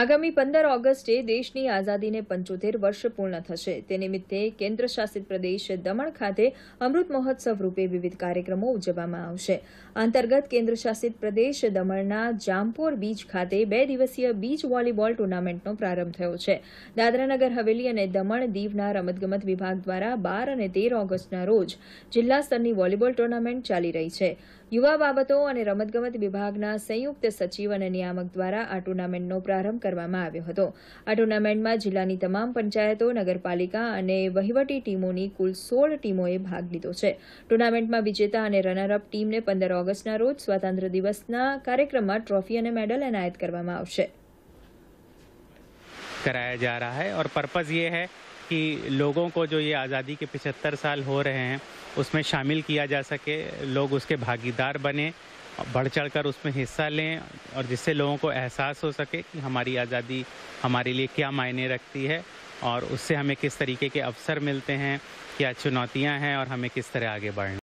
આગામી પંદર ઓગસ્ટે દેશની આઝાદીને પંચોતેર વર્ષ પૂર્ણ થશે તે નિમિત્તે કેન્દ્ર શાસિત પ્રદેશ દમણ ખાતે અમૃત મહોત્સવ રૂપે વિવિધ કાર્યક્રમો ઉજવવામાં આવશે અંતર્ગત કેન્દ્ર શાસિત પ્રદેશ દમણના જામપોર બીચ ખાતે બે દિવસીય બીચ વોલીબોલ ટુર્નામેન્ટનો પ્રારંભ થયો છે દાદરાનગર હવેલી અને દમણ દીવના રમતગમત વિભાગ દ્વારા બાર અને તેર ઓગસ્ટના રોજ જિલ્લા સ્તરની વોલીબોલ ટુર્નામેન્ટ ચાલી રહી છે યુવા બાબતો અને રમતગમત વિભાગના સંયુક્ત સચિવ અને નિયામક દ્વારા આ ટુર્નામેન્ટનો પ્રારંભ કરવામાં આવ્યો હતો આ ટુર્નામેન્ટમાં જિલ્લાની તમામ પંચાયતો નગરપાલિકા અને વહીવટી ટીમોની કુલ સોળ ટીમોએ ભાગ લીધો છે ટુર્નામેન્ટમાં વિજેતા અને રનરઅપ ટીમને પંદર ઓગસ્ટના રોજ સ્વાતંત્ર્ય દિવસના કાર્યક્રમમાં ટ્રોફી અને મેડલ એનાયત કરવામાં આવશે કરાયા જા રહા હૈ પર્પઝ યે कि लोगों को जो ये आज़ादी के पिछहत्तर साल हो रहे हैं उसमें शामिल किया जा सके लोग उसके भागीदार बने बढ़ चढ़ कर उसमें हिस्सा लें और जिससे लोगों को एहसास हो सके कि हमारी आज़ादी हमारे लिए क्या मायने रखती है और उससे हमें किस तरीके के अवसर मिलते हैं क्या चुनौतियाँ हैं और हमें किस तरह आगे बढ़ना